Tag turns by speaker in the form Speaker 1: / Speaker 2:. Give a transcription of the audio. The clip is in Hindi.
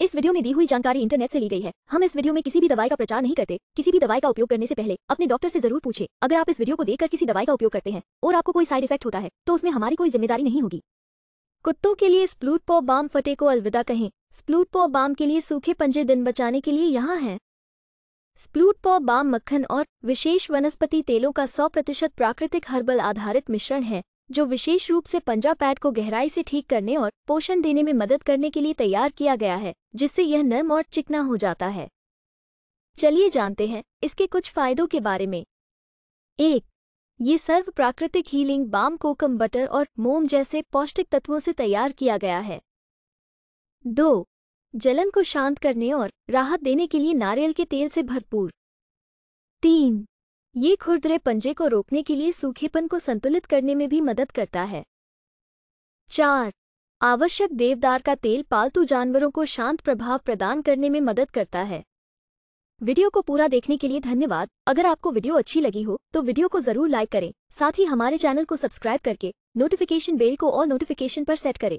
Speaker 1: इस वीडियो में दी हुई जानकारी इंटरनेट से ली गई है हम इस वीडियो में किसी भी दवाई का प्रचार नहीं करते किसी भी दवाई का उपयोग करने से पहले अपने डॉक्टर से जरूर पूछे अगर आप इस वीडियो को देखकर किसी दवाई का उपयोग करते हैं और आपको कोई साइड इफेक्ट होता है तो उसमें हमारी कोई जिम्मेदारी नहीं होगी कुत्तों के लिए स्प्लूट पॉप बाम फटे को अलविदा कहें स्प्लूट पॉप बाम के लिए सूखे पंजे दिन बचाने के लिए यहाँ है स्प्लूट पॉप बाम मक्खन और विशेष वनस्पति तेलों का सौ प्रतिशत प्राकृतिक हर्बल आधारित मिश्रण है जो विशेष रूप से पंजा पैड को गहराई से ठीक करने और पोषण देने में मदद करने के लिए तैयार किया गया है जिससे यह नर्म और चिकना हो जाता है चलिए जानते हैं इसके कुछ फायदों के बारे में एक ये सर्व प्राकृतिक हीलिंग बाम कोकम बटर और मोम जैसे पौष्टिक तत्वों से तैयार किया गया है दो जलन को शांत करने और राहत देने के लिए नारियल के तेल से भरपूर तीन ये खुरदरे पंजे को रोकने के लिए सूखेपन को संतुलित करने में भी मदद करता है चार आवश्यक देवदार का तेल पालतू जानवरों को शांत प्रभाव प्रदान करने में मदद करता है वीडियो को पूरा देखने के लिए धन्यवाद अगर आपको वीडियो अच्छी लगी हो तो वीडियो को जरूर लाइक करें साथ ही हमारे चैनल को सब्सक्राइब करके नोटिफिकेशन बेल को ऑल नोटिफिकेशन पर सेट करें